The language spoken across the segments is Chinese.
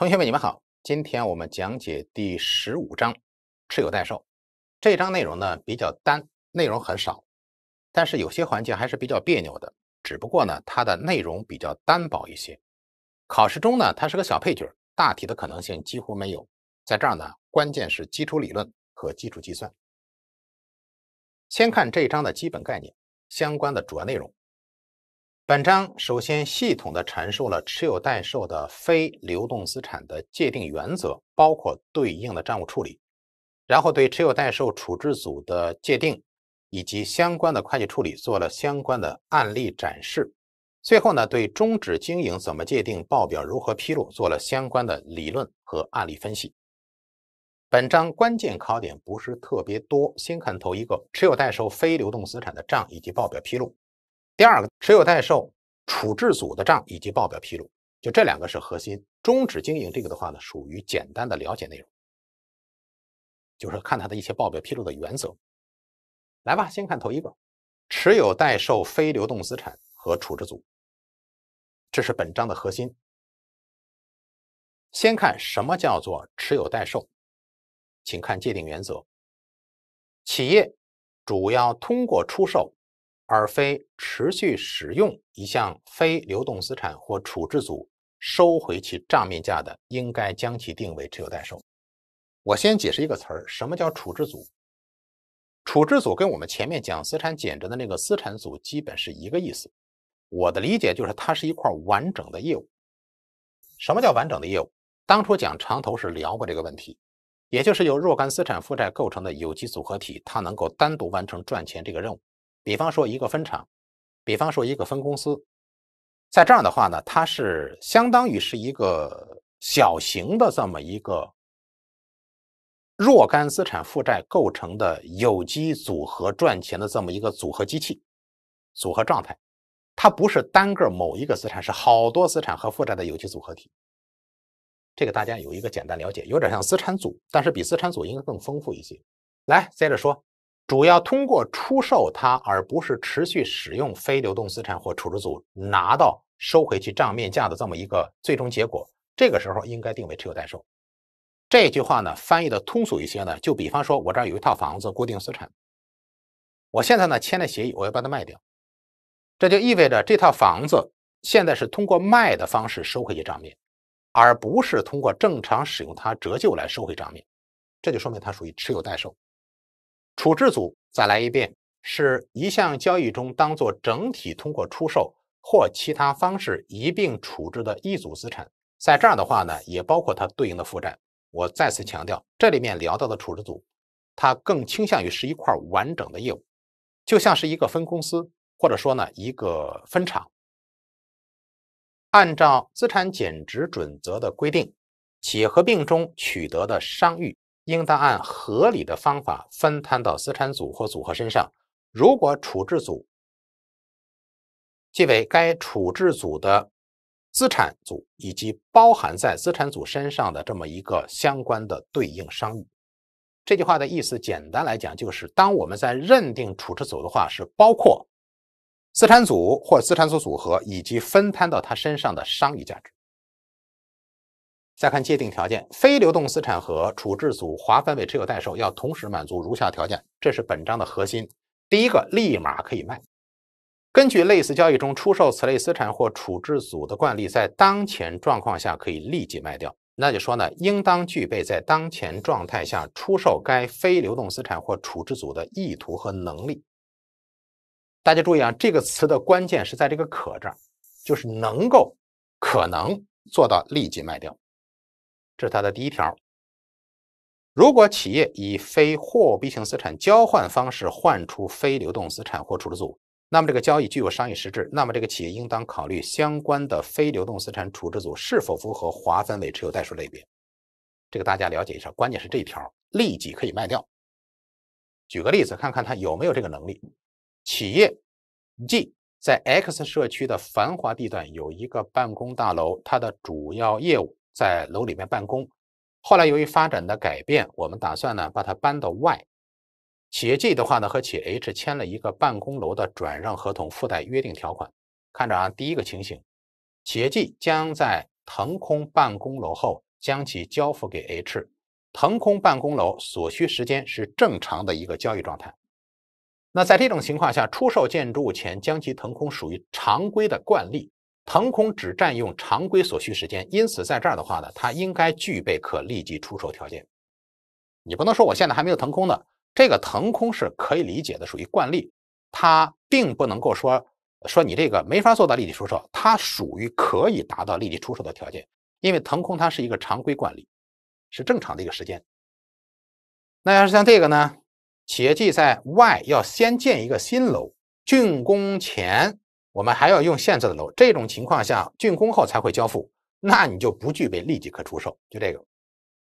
同学们，你们好。今天我们讲解第十五章持有待售。这章内容呢比较单，内容很少，但是有些环节还是比较别扭的。只不过呢，它的内容比较单薄一些，考试中呢它是个小配角，大题的可能性几乎没有。在这儿呢，关键是基础理论和基础计算。先看这一章的基本概念，相关的主要内容。本章首先系统的阐述了持有待售的非流动资产的界定原则，包括对应的账务处理，然后对持有待售处置组的界定以及相关的会计处理做了相关的案例展示，最后呢对终止经营怎么界定，报表如何披露做了相关的理论和案例分析。本章关键考点不是特别多，先看头一个持有待售非流动资产的账以及报表披露。第二个持有待售处置组的账以及报表披露，就这两个是核心。终止经营这个的话呢，属于简单的了解内容，就是看他的一些报表披露的原则。来吧，先看头一个，持有待售非流动资产和处置组，这是本章的核心。先看什么叫做持有待售，请看界定原则，企业主要通过出售。而非持续使用一项非流动资产或处置组收回其账面价的，应该将其定为持有待售。我先解释一个词儿，什么叫处置组？处置组跟我们前面讲资产减值的那个资产组基本是一个意思。我的理解就是它是一块完整的业务。什么叫完整的业务？当初讲长投是聊过这个问题，也就是由若干资产负债构成的有机组合体，它能够单独完成赚钱这个任务。比方说一个分厂，比方说一个分公司，在这样的话呢，它是相当于是一个小型的这么一个若干资产负债构成的有机组合赚钱的这么一个组合机器、组合状态，它不是单个某一个资产，是好多资产和负债的有机组合体。这个大家有一个简单了解，有点像资产组，但是比资产组应该更丰富一些。来，接着说。主要通过出售它，而不是持续使用非流动资产或处置组拿到收回去账面价的这么一个最终结果，这个时候应该定为持有待售。这句话呢，翻译的通俗一些呢，就比方说，我这儿有一套房子，固定资产，我现在呢签了协议，我要把它卖掉，这就意味着这套房子现在是通过卖的方式收回去账面，而不是通过正常使用它折旧来收回账面，这就说明它属于持有待售。处置组再来一遍，是一项交易中当做整体通过出售或其他方式一并处置的一组资产，在这儿的话呢，也包括它对应的负债。我再次强调，这里面聊到的处置组，它更倾向于是一块完整的业务，就像是一个分公司或者说呢一个分厂。按照资产减值准则的规定，企业合并中取得的商誉。应当按合理的方法分摊到资产组或组合身上。如果处置组即为该处置组的资产组以及包含在资产组身上的这么一个相关的对应商誉，这句话的意思简单来讲就是，当我们在认定处置组的话，是包括资产组或资产组组合以及分摊到他身上的商誉价值。再看界定条件，非流动资产和处置组划分为持有待售，要同时满足如下条件，这是本章的核心。第一个，立马可以卖。根据类似交易中出售此类资产或处置组的惯例，在当前状况下可以立即卖掉，那就说呢，应当具备在当前状态下出售该非流动资产或处置组的意图和能力。大家注意啊，这个词的关键是在这个“可”这儿，就是能够可能做到立即卖掉。这是它的第一条。如果企业以非货币性资产交换方式换出非流动资产或处置组，那么这个交易具有商业实质，那么这个企业应当考虑相关的非流动资产处置组是否符合划分为持有代数类别。这个大家了解一下，关键是这一条，立即可以卖掉。举个例子，看看他有没有这个能力。企业 G 在 X 社区的繁华地段有一个办公大楼，它的主要业务。在楼里面办公，后来由于发展的改变，我们打算呢把它搬到外。企业 G 的话呢和企业 H 签了一个办公楼的转让合同，附带约定条款。看着啊，第一个情形，企业 G 将在腾空办公楼后将其交付给 H。腾空办公楼所需时间是正常的一个交易状态。那在这种情况下，出售建筑物前将其腾空属于常规的惯例。腾空只占用常规所需时间，因此在这儿的话呢，它应该具备可立即出售条件。你不能说我现在还没有腾空呢，这个腾空是可以理解的，属于惯例，它并不能够说说你这个没法做到立即出售，它属于可以达到立即出售的条件，因为腾空它是一个常规惯例，是正常的一个时间。那要是像这个呢，企业计在外要先建一个新楼，竣工前。我们还要用现在的楼，这种情况下竣工后才会交付，那你就不具备立即可出售。就这个，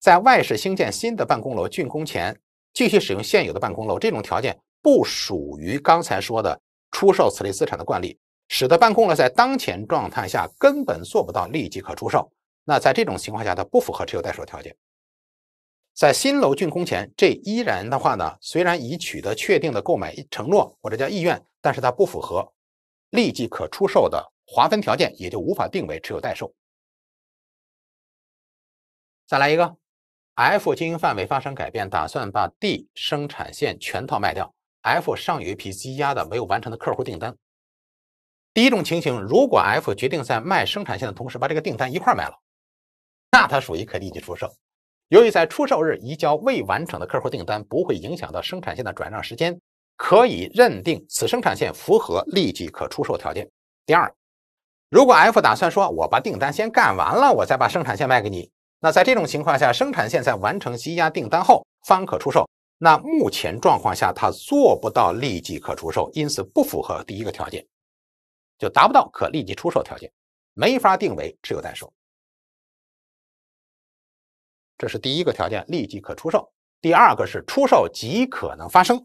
在外市兴建新的办公楼竣工前继续使用现有的办公楼，这种条件不属于刚才说的出售此类资产的惯例，使得办公楼在当前状态下根本做不到立即可出售。那在这种情况下，它不符合持有待售条件。在新楼竣工前，这依然的话呢，虽然已取得确定的购买承诺或者叫意愿，但是它不符合。立即可出售的划分条件也就无法定为持有待售。再来一个，F 经营范围发生改变，打算把 D 生产线全套卖掉。F 尚有一批积压的没有完成的客户订单。第一种情形，如果 F 决定在卖生产线的同时把这个订单一块卖了，那它属于可立即出售。由于在出售日移交未完成的客户订单不会影响到生产线的转让时间。可以认定此生产线符合立即可出售条件。第二，如果 F 打算说，我把订单先干完了，我再把生产线卖给你。那在这种情况下，生产线在完成积压订单后方可出售。那目前状况下，他做不到立即可出售，因此不符合第一个条件，就达不到可立即出售条件，没法定为持有待售。这是第一个条件，立即可出售。第二个是出售极可能发生。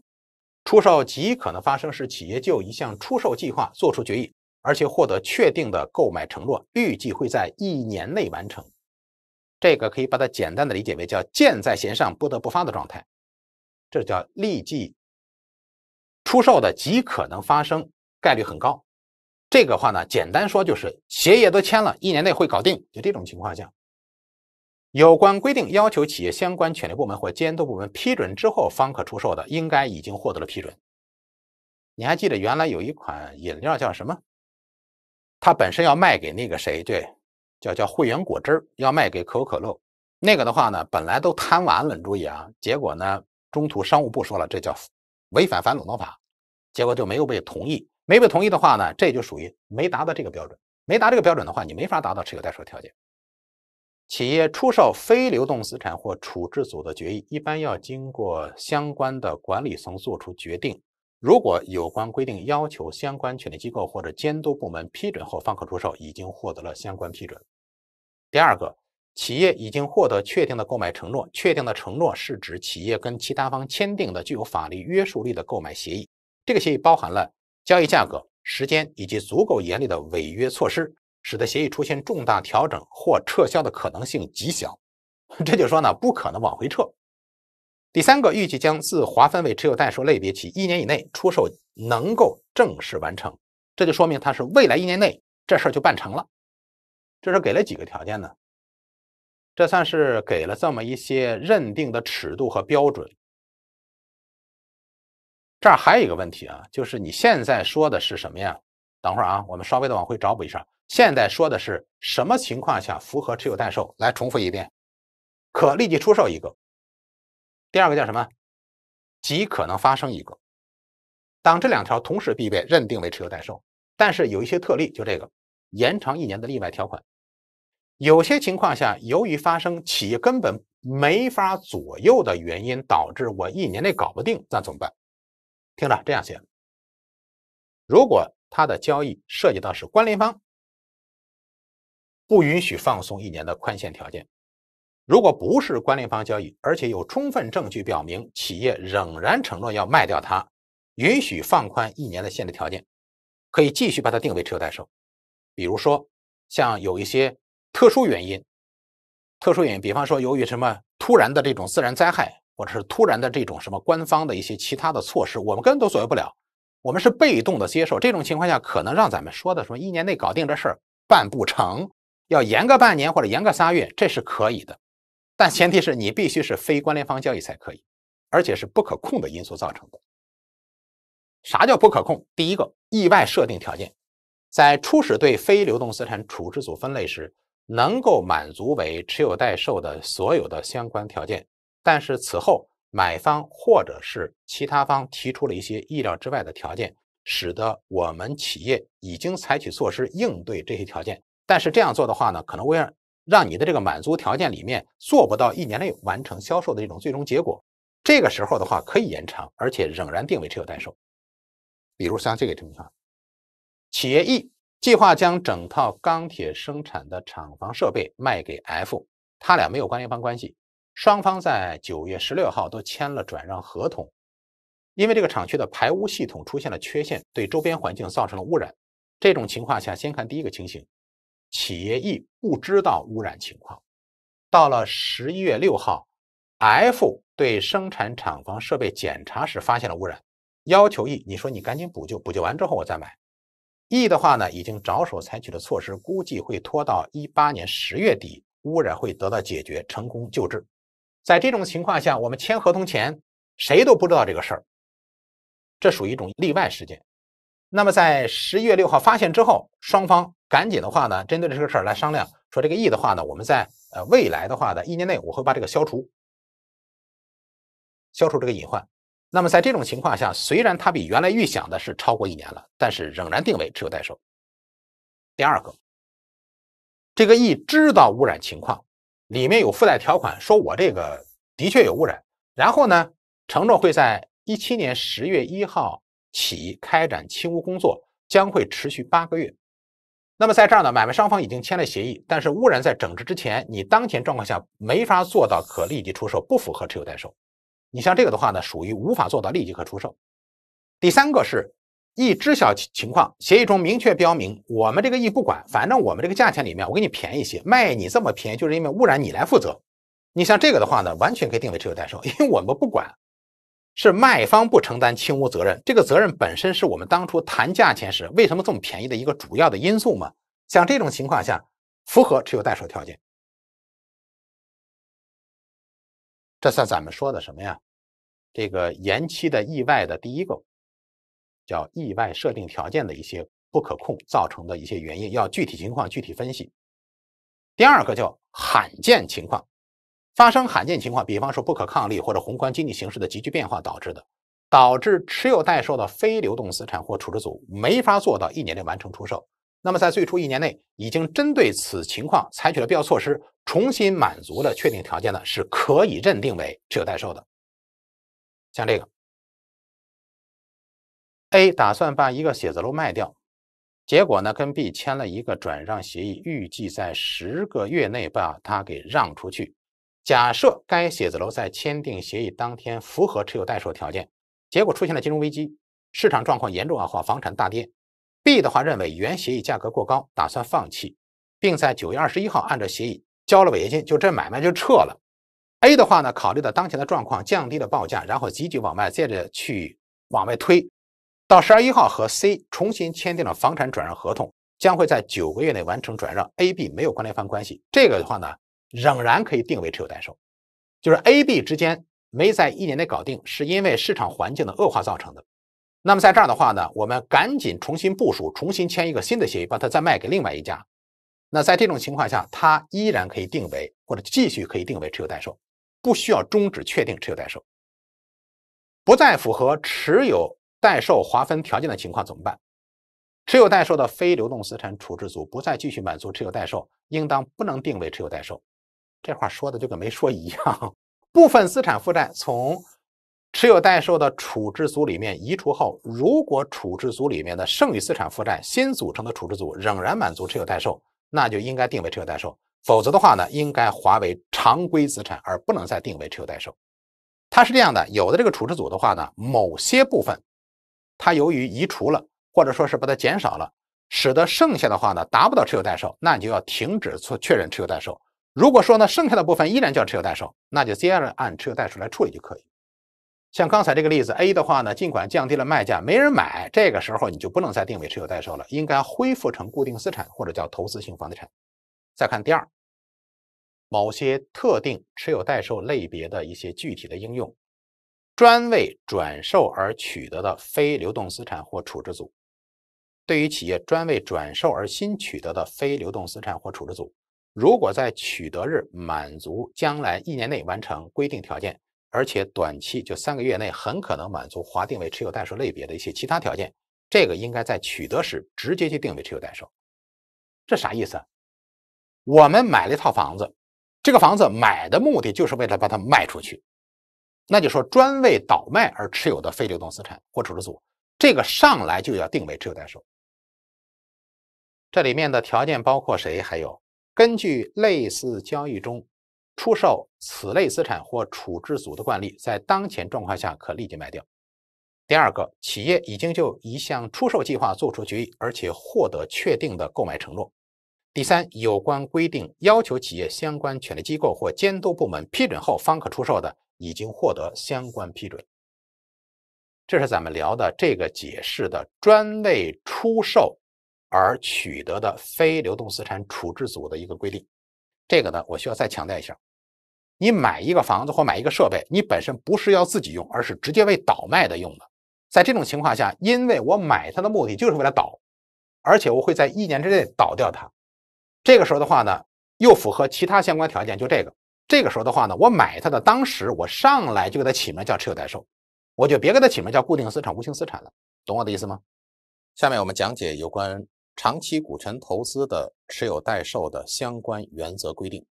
出售极可能发生时，企业就一项出售计划做出决议，而且获得确定的购买承诺，预计会在一年内完成。这个可以把它简单的理解为叫箭在弦上不得不发的状态，这叫立即出售的极可能发生概率很高。这个话呢，简单说就是协议都签了，一年内会搞定。就这种情况下。有关规定要求企业相关权力部门或监督部门批准之后方可出售的，应该已经获得了批准。你还记得原来有一款饮料叫什么？它本身要卖给那个谁？对，叫叫汇源果汁，要卖给可口可乐。那个的话呢，本来都贪完了，你注意啊，结果呢，中途商务部说了，这叫违反反垄断法，结果就没有被同意。没被同意的话呢，这就属于没达到这个标准。没达这个标准的话，你没法达到持有代售条件。企业出售非流动资产或处置组的决议，一般要经过相关的管理层作出决定。如果有关规定要求相关权力机构或者监督部门批准后方可出售，已经获得了相关批准。第二个，企业已经获得确定的购买承诺。确定的承诺是指企业跟其他方签订的具有法律约束力的购买协议。这个协议包含了交易价格、时间以及足够严厉的违约措施。使得协议出现重大调整或撤销的可能性极小，这就说呢不可能往回撤。第三个预计将自划分为持有待售类别起一年以内出售能够正式完成，这就说明它是未来一年内这事儿就办成了。这是给了几个条件呢？这算是给了这么一些认定的尺度和标准。这儿还有一个问题啊，就是你现在说的是什么呀？等会儿啊，我们稍微的往回找补一下。现在说的是什么情况下符合持有待售？来重复一遍，可立即出售一个。第二个叫什么？极可能发生一个。当这两条同时必备，认定为持有待售。但是有一些特例，就这个延长一年的例外条款。有些情况下，由于发生企业根本没法左右的原因，导致我一年内搞不定，那怎么办？听着，这样写。如果他的交易涉及到是关联方。不允许放松一年的宽限条件。如果不是关联方交易，而且有充分证据表明企业仍然承诺要卖掉它，允许放宽一年的限制条件，可以继续把它定为持有待售。比如说，像有一些特殊原因，特殊原因，比方说由于什么突然的这种自然灾害，或者是突然的这种什么官方的一些其他的措施，我们根本都左右不了，我们是被动的接受。这种情况下，可能让咱们说的什么一年内搞定这事儿办不成。要延个半年或者延个仨月，这是可以的，但前提是你必须是非关联方交易才可以，而且是不可控的因素造成的。啥叫不可控？第一个，意外设定条件，在初始对非流动资产处置组分类时，能够满足为持有待售的所有的相关条件，但是此后买方或者是其他方提出了一些意料之外的条件，使得我们企业已经采取措施应对这些条件。但是这样做的话呢，可能为了让你的这个满足条件里面做不到一年内完成销售的这种最终结果，这个时候的话可以延长，而且仍然定为持有待售。比如像这个情况，企业 E 计划将整套钢铁生产的厂房设备卖给 F，他俩没有关联方关系，双方在九月十六号都签了转让合同。因为这个厂区的排污系统出现了缺陷，对周边环境造成了污染。这种情况下，先看第一个情形。企业 E 不知道污染情况，到了十一月六号，F 对生产厂房设备检查时发现了污染，要求 E，你说你赶紧补救，补救完之后我再买。E 的话呢，已经着手采取了措施，估计会拖到一八年十月底，污染会得到解决，成功救治。在这种情况下，我们签合同前谁都不知道这个事儿，这属于一种例外事件。那么在十一月六号发现之后，双方赶紧的话呢，针对这个事儿来商量，说这个 E 的话呢，我们在呃未来的话呢，一年内，我会把这个消除，消除这个隐患。那么在这种情况下，虽然它比原来预想的是超过一年了，但是仍然定为持有待售。第二个，这个 E 知道污染情况，里面有附带条款，说我这个的确有污染，然后呢，承诺会在一七年十月一号。起开展清污工作将会持续八个月。那么在这儿呢，买卖双方已经签了协议，但是污染在整治之前，你当前状况下没法做到可立即出售，不符合持有待售。你像这个的话呢，属于无法做到立即可出售。第三个是易知晓情况，协议中明确标明我们这个一不管，反正我们这个价钱里面我给你便宜些，卖你这么便宜就是因为污染你来负责。你像这个的话呢，完全可以定为持有待售，因为我们不管。是卖方不承担清污责任，这个责任本身是我们当初谈价钱时为什么这么便宜的一个主要的因素嘛。像这种情况下，符合持有代售条件，这算咱们说的什么呀？这个延期的意外的第一个叫意外设定条件的一些不可控造成的一些原因，要具体情况具体分析。第二个叫罕见情况。发生罕见情况，比方说不可抗力或者宏观经济形势的急剧变化导致的，导致持有待售的非流动资产或处置组没法做到一年内完成出售，那么在最初一年内已经针对此情况采取了必要措施，重新满足了确定条件的，是可以认定为持有待售的。像这个，A 打算把一个写字楼卖掉，结果呢跟 B 签了一个转让协议，预计在十个月内把它给让出去。假设该写字楼在签订协议当天符合持有待售条件，结果出现了金融危机，市场状况严重恶化，房产大跌。B 的话认为原协议价格过高，打算放弃，并在九月二十一号按照协议交了违约金，就这买卖就撤了。A 的话呢，考虑到当前的状况，降低了报价，然后积极往外借着去往外推，到十二一号和 C 重新签订了房产转让合同，将会在九个月内完成转让。A、B 没有关联方关系，这个的话呢？仍然可以定为持有待售，就是 A、B 之间没在一年内搞定，是因为市场环境的恶化造成的。那么在这儿的话呢，我们赶紧重新部署，重新签一个新的协议，把它再卖给另外一家。那在这种情况下，它依然可以定为或者继续可以定为持有待售，不需要终止确定持有待售。不再符合持有待售划分条件的情况怎么办？持有待售的非流动资产处置组不再继续满足持有待售，应当不能定为持有待售。这话说的就跟没说一样。部分资产负债从持有待售的处置组里面移除后，如果处置组里面的剩余资产负债新组成的处置组仍然满足持有待售，那就应该定为持有待售；否则的话呢，应该划为常规资产，而不能再定为持有待售。它是这样的：有的这个处置组的话呢，某些部分它由于移除了，或者说是把它减少了，使得剩下的话呢达不到持有待售，那你就要停止确认持有待售。如果说呢，剩下的部分依然叫持有待售，那就接着按持有待售来处理就可以。像刚才这个例子 A 的话呢，尽管降低了卖价，没人买，这个时候你就不能再定为持有待售了，应该恢复成固定资产或者叫投资性房地产。再看第二，某些特定持有待售类别的一些具体的应用，专为转售而取得的非流动资产或处置组，对于企业专为转售而新取得的非流动资产或处置组。如果在取得日满足将来一年内完成规定条件，而且短期就三个月内很可能满足划定为持有代售类别的一些其他条件，这个应该在取得时直接去定为持有代售。这啥意思？我们买了一套房子，这个房子买的目的就是为了把它卖出去，那就说专为倒卖而持有的非流动资产或处置组，这个上来就要定为持有代售。这里面的条件包括谁还有？根据类似交易中出售此类资产或处置组的惯例，在当前状况下可立即卖掉。第二个，企业已经就一项出售计划做出决议，而且获得确定的购买承诺。第三，有关规定要求企业相关权利机构或监督部门批准后方可出售的，已经获得相关批准。这是咱们聊的这个解释的专为出售。而取得的非流动资产处置组的一个规定，这个呢，我需要再强调一下：你买一个房子或买一个设备，你本身不是要自己用，而是直接为倒卖的用的。在这种情况下，因为我买它的目的就是为了倒，而且我会在一年之内倒掉它。这个时候的话呢，又符合其他相关条件，就这个。这个时候的话呢，我买它的当时，我上来就给它起名叫持有待售，我就别给它起名叫固定资产、无形资产了，懂我的意思吗？下面我们讲解有关。长期股权投资的持有待售的相关原则规定，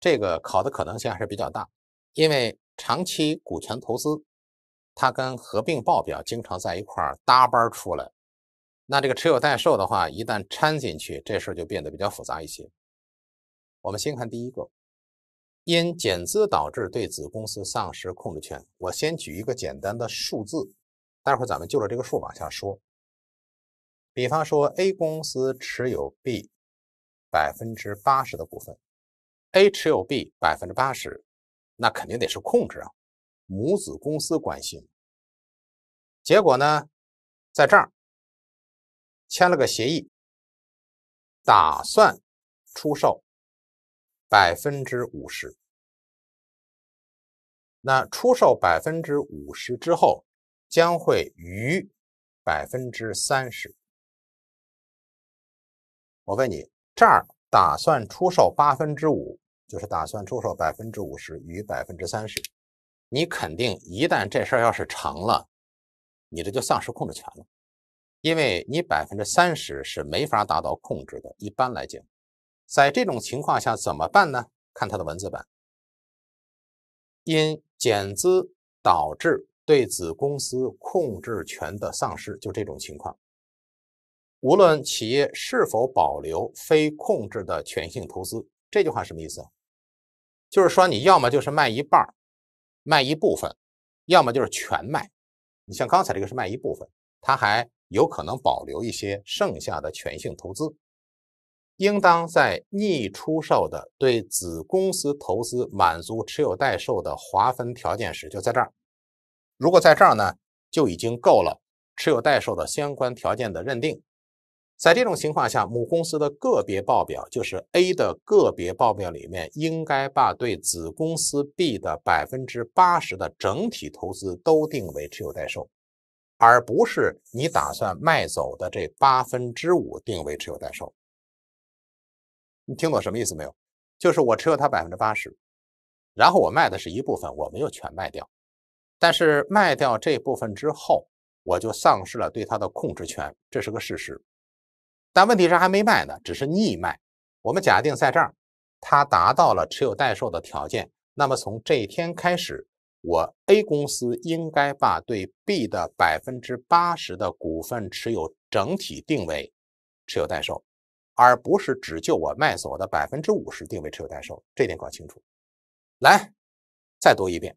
这个考的可能性还是比较大，因为长期股权投资它跟合并报表经常在一块搭班出来，那这个持有待售的话，一旦掺进去，这事儿就变得比较复杂一些。我们先看第一个，因减资导致对子公司丧失控制权，我先举一个简单的数字，待会儿咱们就着这个数往下说。比方说，A 公司持有 B 百分之八十的股份，A 持有 B 百分之八十，那肯定得是控制啊，母子公司关系。结果呢，在这儿签了个协议，打算出售百分之五十。那出售百分之五十之后，将会余百分之三十。我问你，这儿打算出售八分之五，就是打算出售百分之五十与百分之三十。你肯定一旦这事儿要是成了，你这就丧失控制权了，因为你百分之三十是没法达到控制的。一般来讲，在这种情况下怎么办呢？看它的文字版，因减资导致对子公司控制权的丧失，就这种情况。无论企业是否保留非控制的权性投资，这句话什么意思？就是说，你要么就是卖一半，卖一部分，要么就是全卖。你像刚才这个是卖一部分，他还有可能保留一些剩下的权性投资。应当在逆出售的对子公司投资满足持有待售的划分条件时，就在这儿。如果在这儿呢，就已经够了持有待售的相关条件的认定。在这种情况下，母公司的个别报表就是 A 的个别报表里面，应该把对子公司 B 的百分之八十的整体投资都定为持有待售，而不是你打算卖走的这八分之五定为持有待售。你听懂什么意思没有？就是我持有它百分之八十，然后我卖的是一部分，我没有全卖掉，但是卖掉这部分之后，我就丧失了对它的控制权，这是个事实。但问题是还没卖呢，只是逆卖。我们假定在这儿，它达到了持有待售的条件，那么从这一天开始，我 A 公司应该把对 B 的百分之八十的股份持有整体定为持有待售，而不是只就我卖所的百分之五十定为持有待售。这点搞清楚。来，再读一遍：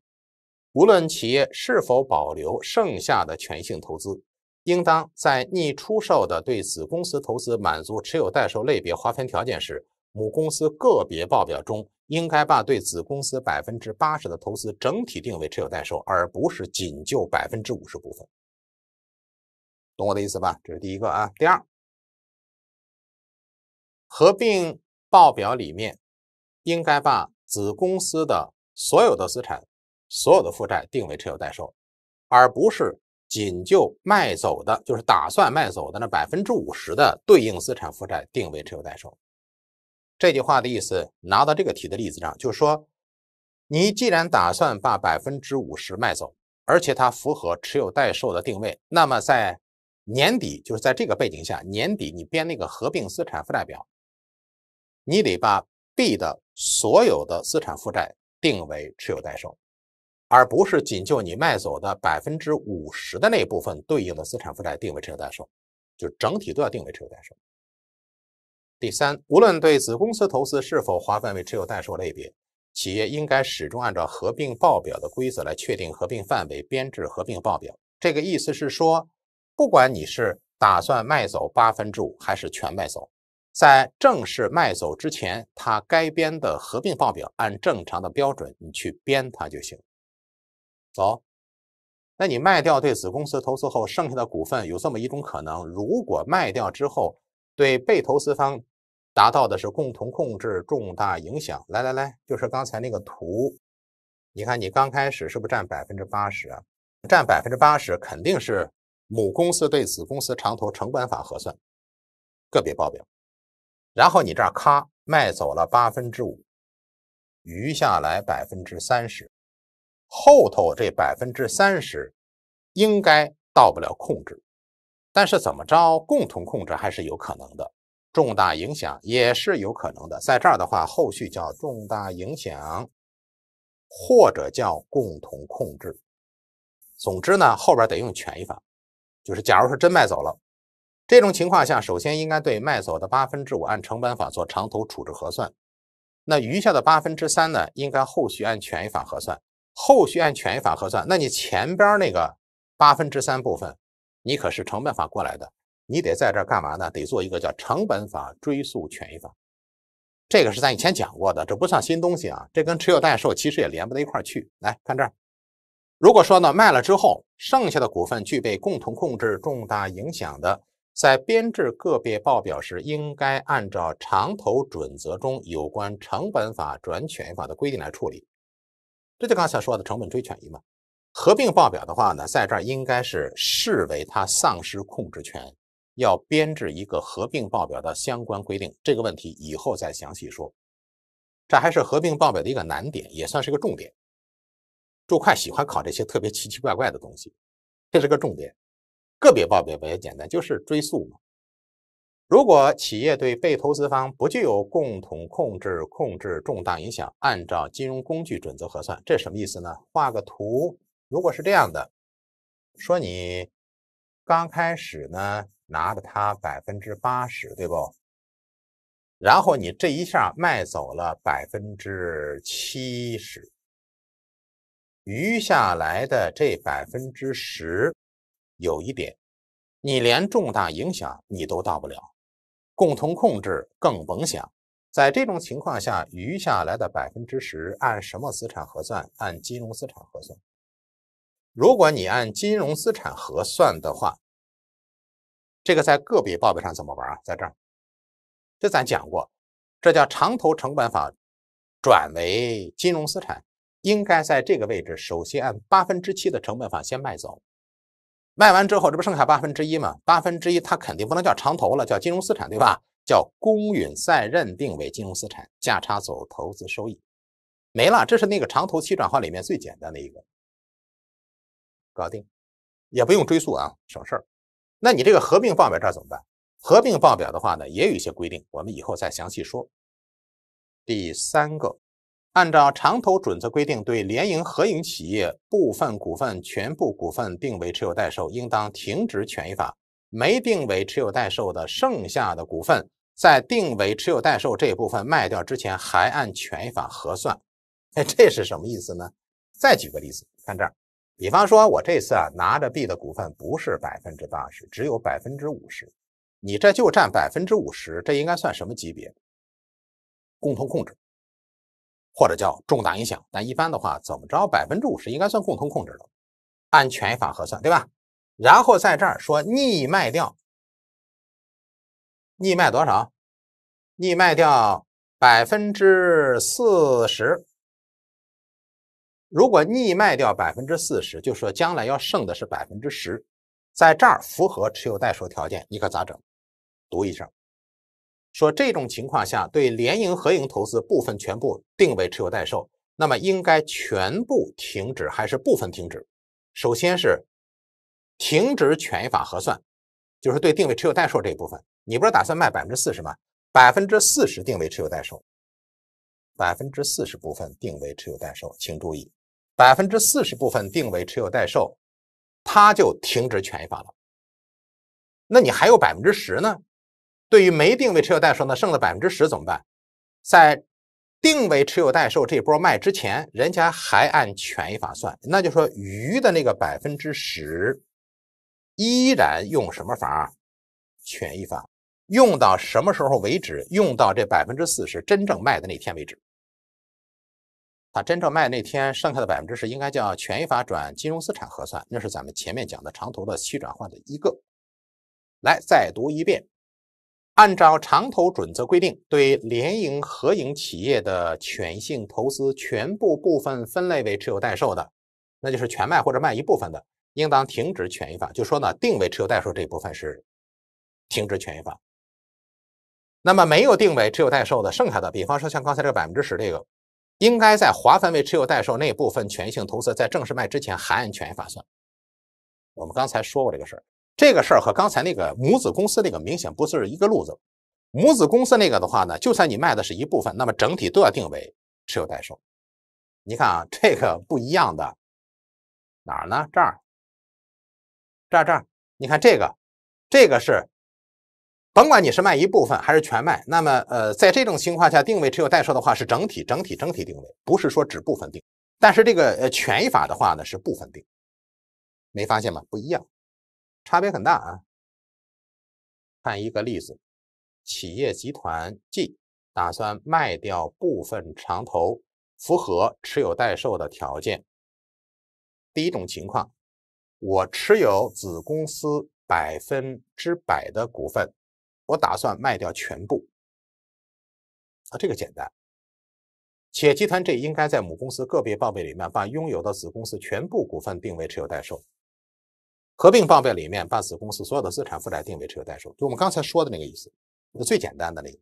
无论企业是否保留剩下的权性投资。应当在拟出售的对子公司投资满足持有待售类别划分条件时，母公司个别报表中应该把对子公司百分之八十的投资整体定为持有待售，而不是仅就百分之五十部分。懂我的意思吧？这是第一个啊。第二，合并报表里面应该把子公司的所有的资产、所有的负债定为持有待售，而不是。仅就卖走的，就是打算卖走的那百分之五十的对应资产负债，定为持有待售。这句话的意思拿到这个题的例子上，就是说，你既然打算把百分之五十卖走，而且它符合持有待售的定位，那么在年底，就是在这个背景下，年底你编那个合并资产负债表，你得把 B 的所有的资产负债定为持有待售。而不是仅就你卖走的百分之五十的那部分对应的资产负债定为持有待售，就整体都要定为持有待售。第三，无论对子公司投资是否划分为持有代售类别，企业应该始终按照合并报表的规则来确定合并范围，编制合并报表。这个意思是说，不管你是打算卖走八分之五还是全卖走，在正式卖走之前，它该编的合并报表按正常的标准你去编它就行。走，那你卖掉对子公司投资后，剩下的股份有这么一种可能：如果卖掉之后，对被投资方达到的是共同控制重大影响。来来来，就是刚才那个图，你看你刚开始是不是占百分之八十啊？占百分之八十，肯定是母公司对子公司长投成本法核算，个别报表。然后你这儿咔卖走了八分之五，余下来百分之三十。后头这百分之三十应该到不了控制，但是怎么着共同控制还是有可能的，重大影响也是有可能的。在这儿的话，后续叫重大影响或者叫共同控制。总之呢，后边得用权益法。就是假如说真卖走了，这种情况下，首先应该对卖走的八分之五按成本法做长投处置核算，那余下的八分之三呢，应该后续按权益法核算。后续按权益法核算，那你前边那个八分之三部分，你可是成本法过来的，你得在这儿干嘛呢？得做一个叫成本法追溯权益法，这个是咱以前讲过的，这不算新东西啊，这跟持有待售其实也连不到一块儿去。来看这儿，如果说呢卖了之后，剩下的股份具备共同控制重大影响的，在编制个别报表时，应该按照长投准则中有关成本法转权益法的规定来处理。这就刚才说的成本追权益嘛，合并报表的话呢，在这儿应该是视为他丧失控制权，要编制一个合并报表的相关规定。这个问题以后再详细说，这还是合并报表的一个难点，也算是个重点。注会喜欢考这些特别奇奇怪怪的东西，这是个重点。个别报表比较简单，就是追溯嘛。如果企业对被投资方不具有共同控制、控制重大影响，按照金融工具准则核算，这什么意思呢？画个图，如果是这样的，说你刚开始呢拿着它百分之八十，对不？然后你这一下卖走了百分之七十，余下来的这百分之十，有一点，你连重大影响你都到不了。共同控制更甭想，在这种情况下，余下来的百分之十按什么资产核算？按金融资产核算。如果你按金融资产核算的话，这个在个别报表上怎么玩啊？在这儿，这咱讲过，这叫长投成本法转为金融资产，应该在这个位置，首先按八分之七的成本法先卖走。卖完之后，这不剩下八分之一吗？八分之一，它肯定不能叫长投了，叫金融资产，对吧？叫公允再认定为金融资产，价差走投资收益，没了。这是那个长投期转换里面最简单的一个，搞定，也不用追溯啊，省事儿。那你这个合并报表这怎么办？合并报表的话呢，也有一些规定，我们以后再详细说。第三个。按照长投准则规定，对联营、合营企业部分股份、全部股份定为持有待售，应当停止权益法；没定为持有待售的剩下的股份，在定为持有待售这一部分卖掉之前，还按权益法核算。哎，这是什么意思呢？再举个例子，看这儿，比方说我这次啊拿着 B 的股份不是百分之八十，只有百分之五十，你这就占百分之五十，这应该算什么级别？共同控制。或者叫重大影响，但一般的话，怎么着百分之五十应该算共同控制了，按权益法核算，对吧？然后在这儿说逆卖掉，逆卖多少？逆卖掉百分之四十。如果逆卖掉百分之四十，就说将来要剩的是百分之十，在这儿符合持有待售条件，你可咋整？读一下，说这种情况下，对联营、合营投资部分全部定为持有待售，那么应该全部停止还是部分停止？首先是停止权益法核算，就是对定位持有待售这一部分，你不是打算卖百分之四十吗？百分之四十定为持有待售，百分之四十部分定为持有待售，请注意，百分之四十部分定为持有待售，它就停止权益法了。那你还有百分之十呢？对于没定位持有待售呢，剩了百分之十怎么办？在定位持有待售这波卖之前，人家还按权益法算，那就说余的那个百分之十依然用什么法？权益法用到什么时候为止？用到这百分之四十真正卖的那天为止。啊，真正卖那天剩下的百分之十应该叫权益法转金融资产核算，那是咱们前面讲的长投的期转换的一个。来，再读一遍。按照长投准则规定，对联营、合营企业的权益投资全部、部分分类为持有待售的，那就是全卖或者卖一部分的，应当停止权益法。就说呢，定为持有待售这一部分是停止权益法。那么没有定为持有待售的，剩下的，比方说像刚才这个百分之十这个，应该在划分为持有待售那部分权益投资在正式卖之前还按权益法算。我们刚才说过这个事儿。这个事儿和刚才那个母子公司那个明显不是一个路子。母子公司那个的话呢，就算你卖的是一部分，那么整体都要定为持有待售。你看啊，这个不一样的哪儿呢？这儿，这儿这儿，你看这个，这个是甭管你是卖一部分还是全卖，那么呃，在这种情况下定位持有代售的话是整体整体整体定位，不是说只部分定。但是这个呃权益法的话呢是部分定，没发现吗？不一样。差别很大啊！看一个例子，企业集团 G 打算卖掉部分长投，符合持有待售的条件。第一种情况，我持有子公司百分之百的股份，我打算卖掉全部。啊，这个简单。企业集团 G 应该在母公司个别报表里面把拥有的子公司全部股份定为持有待售。合并报表里面把子公司所有的资产负债定为持有待售，就我们刚才说的那个意思。那最简单的那个，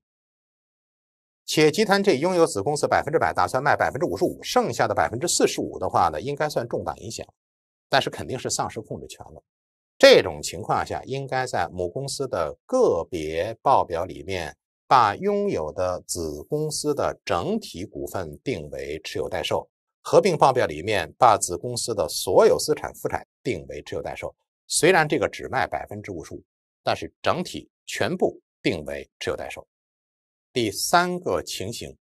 企业集团这拥有子公司百分之百，打算卖百分之五十五，剩下的百分之四十五的话呢，应该算重大影响，但是肯定是丧失控制权了。这种情况下，应该在母公司的个别报表里面把拥有的子公司的整体股份定为持有待售，合并报表里面把子公司的所有资产负债定为持有待售。虽然这个只卖百分之五十五，但是整体全部定为持有待售。第三个情形，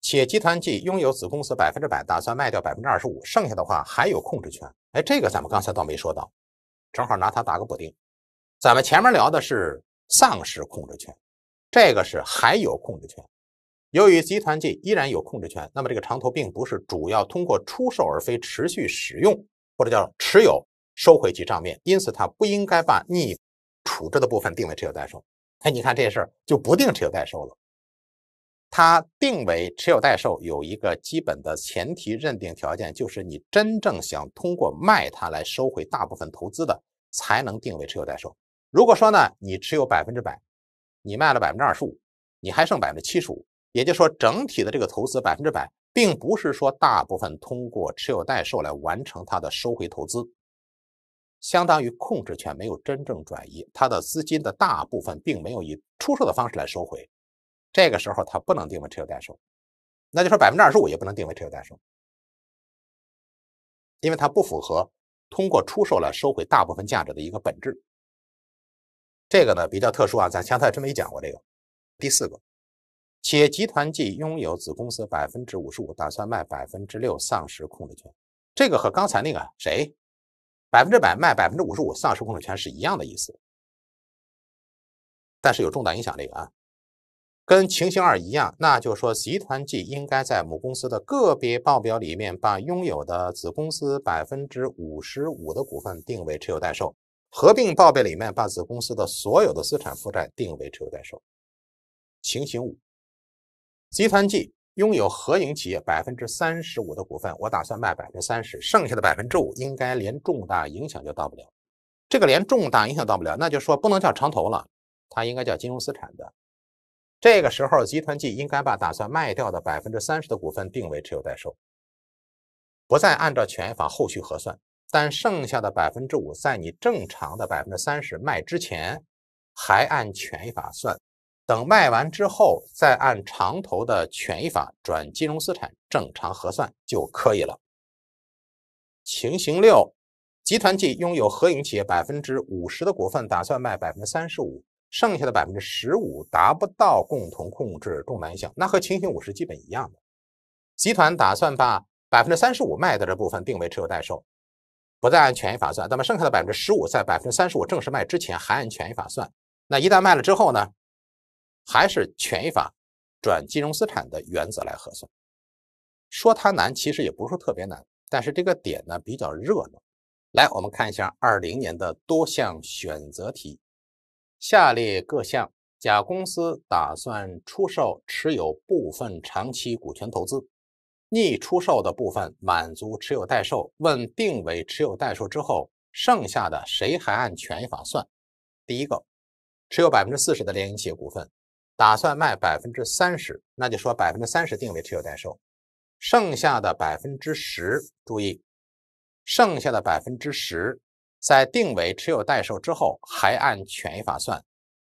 企业集团既拥有子公司百分之百，打算卖掉百分之二十五，剩下的话还有控制权。哎，这个咱们刚才倒没说到，正好拿它打个补丁。咱们前面聊的是丧失控制权，这个是还有控制权。由于集团 G 依然有控制权，那么这个长投并不是主要通过出售而非持续使用，或者叫持有。收回去账面，因此他不应该把逆处置的部分定为持有待售。哎，你看这事儿就不定持有待售了。他定为持有待售有一个基本的前提认定条件，就是你真正想通过卖它来收回大部分投资的，才能定为持有待售。如果说呢，你持有百分之百，你卖了百分之二十五，你还剩百分之七十五，也就是说整体的这个投资百分之百，并不是说大部分通过持有待售来完成它的收回投资。相当于控制权没有真正转移，他的资金的大部分并没有以出售的方式来收回，这个时候他不能定为持有待售，那就说百分之二十五也不能定为持有待售，因为它不符合通过出售来收回大部分价值的一个本质。这个呢比较特殊啊，咱刚才真没讲过这个。第四个，企业集团既拥有子公司百分之五十五，打算卖百分之六，丧失控制权，这个和刚才那个谁？百分之百卖百分之五十五丧失控制权是一样的意思，但是有重大影响这个啊，跟情形二一样，那就说集团 G 应该在母公司的个别报表里面把拥有的子公司百分之五十五的股份定为持有待售，合并报表里面把子公司的所有的资产负债定为持有待售。情形五，集团 G。拥有合营企业百分之三十五的股份，我打算卖百分之三十，剩下的百分之五应该连重大影响就到不了。这个连重大影响到不了，那就说不能叫长投了，它应该叫金融资产的。这个时候，集团计应该把打算卖掉的百分之三十的股份定为持有待售，不再按照权益法后续核算。但剩下的百分之五，在你正常的百分之三十卖之前，还按权益法算。等卖完之后，再按长投的权益法转金融资产，正常核算就可以了。情形六，集团既拥有合营企业百分之五十的股份，打算卖百分之三十五，剩下的百分之十五达不到共同控制重难项，那和情形五是基本一样的。集团打算把百分之三十五卖的这部分定为持有待售，不再按权益法算。那么剩下的百分之十五，在百分之三十五正式卖之前还按权益法算。那一旦卖了之后呢？还是权益法转金融资产的原则来核算，说它难其实也不是特别难，但是这个点呢比较热闹。来，我们看一下二零年的多项选择题：下列各项，甲公司打算出售持有部分长期股权投资，逆出售的部分满足持有待售。问定为持有待售之后，剩下的谁还按权益法算？第一个，持有百分之四十的联营企业股份。打算卖百分之三十，那就说百分之三十定为持有待售，剩下的百分之十，注意，剩下的百分之十在定为持有待售之后还按权益法算，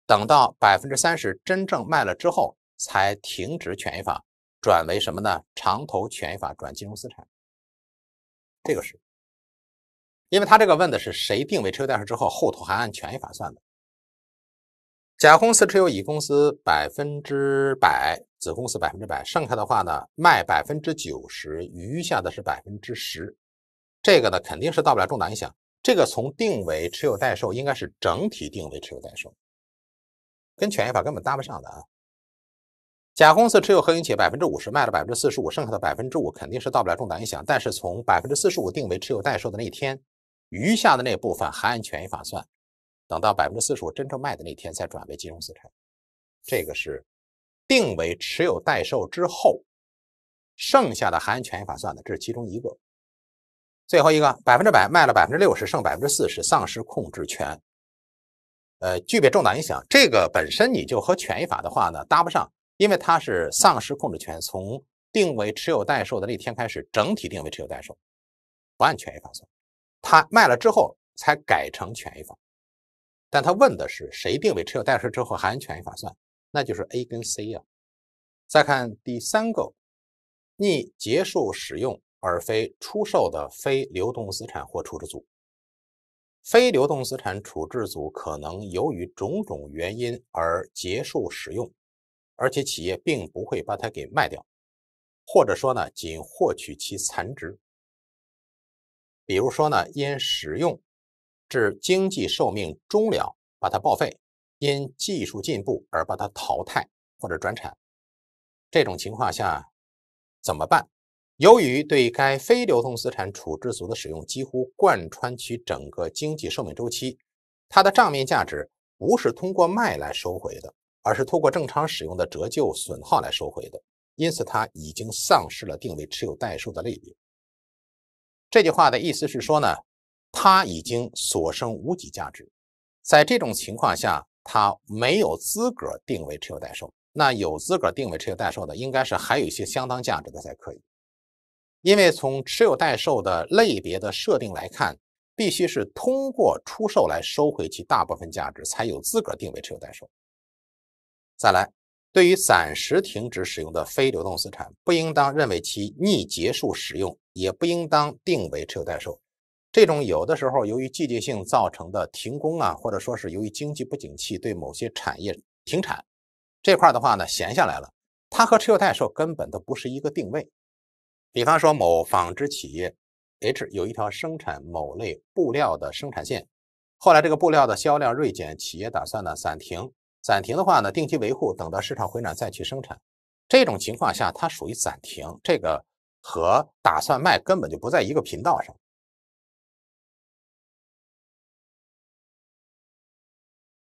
等到百分之三十真正卖了之后才停止权益法，转为什么呢？长投权益法转金融资产。这个是，因为他这个问的是谁定为持有待售之后，后头还按权益法算的。甲公司持有乙公司百分之百，子公司百分之百，剩下的话呢，卖百分之九十，余下的是百分之十，这个呢肯定是到不了重大影响。这个从定为持有待售，应该是整体定为持有待售，跟权益法根本搭不上的啊。甲公司持有合营企业百分之五十，卖了百分之四十五，剩下的百分之五肯定是到不了重大影响。但是从百分之四十五定为持有待售的那天，余下的那部分还按权益法算。等到百分之四十五真正卖的那天再转为金融资产，这个是定为持有待售之后剩下的还按权益法算的，这是其中一个。最后一个百分之百卖了百分之六十，剩百分之四十丧失控制权，呃，具备重大影响，这个本身你就和权益法的话呢搭不上，因为它是丧失控制权，从定为持有待售的那天开始整体定为持有待售，不按权益法算，它卖了之后才改成权益法。但他问的是谁？定为持有待售之后还全益法算，那就是 A 跟 C 呀。再看第三个，逆结束使用而非出售的非流动资产或处置组。非流动资产处置组可能由于种种原因而结束使用，而且企业并不会把它给卖掉，或者说呢，仅获取其残值。比如说呢，因使用。至经济寿命终了，把它报废；因技术进步而把它淘汰或者转产。这种情况下怎么办？由于对该非流动资产处置组的使用几乎贯穿其整个经济寿命周期，它的账面价值不是通过卖来收回的，而是通过正常使用的折旧损耗来收回的。因此，它已经丧失了定为持有待售的类别。这句话的意思是说呢？他已经所剩无几价值，在这种情况下，他没有资格定为持有待售。那有资格定为持有待售的，应该是还有一些相当价值的才可以。因为从持有待售的类别的设定来看，必须是通过出售来收回其大部分价值，才有资格定为持有待售。再来，对于暂时停止使用的非流动资产，不应当认为其逆结束使用，也不应当定为持有待售。这种有的时候由于季节性造成的停工啊，或者说是由于经济不景气对某些产业停产这块的话呢，闲下来了。它和持有待售根本都不是一个定位。比方说某纺织企业 H 有一条生产某类布料的生产线，后来这个布料的销量锐减，企业打算呢暂停。暂停的话呢，定期维护，等到市场回暖再去生产。这种情况下，它属于暂停，这个和打算卖根本就不在一个频道上。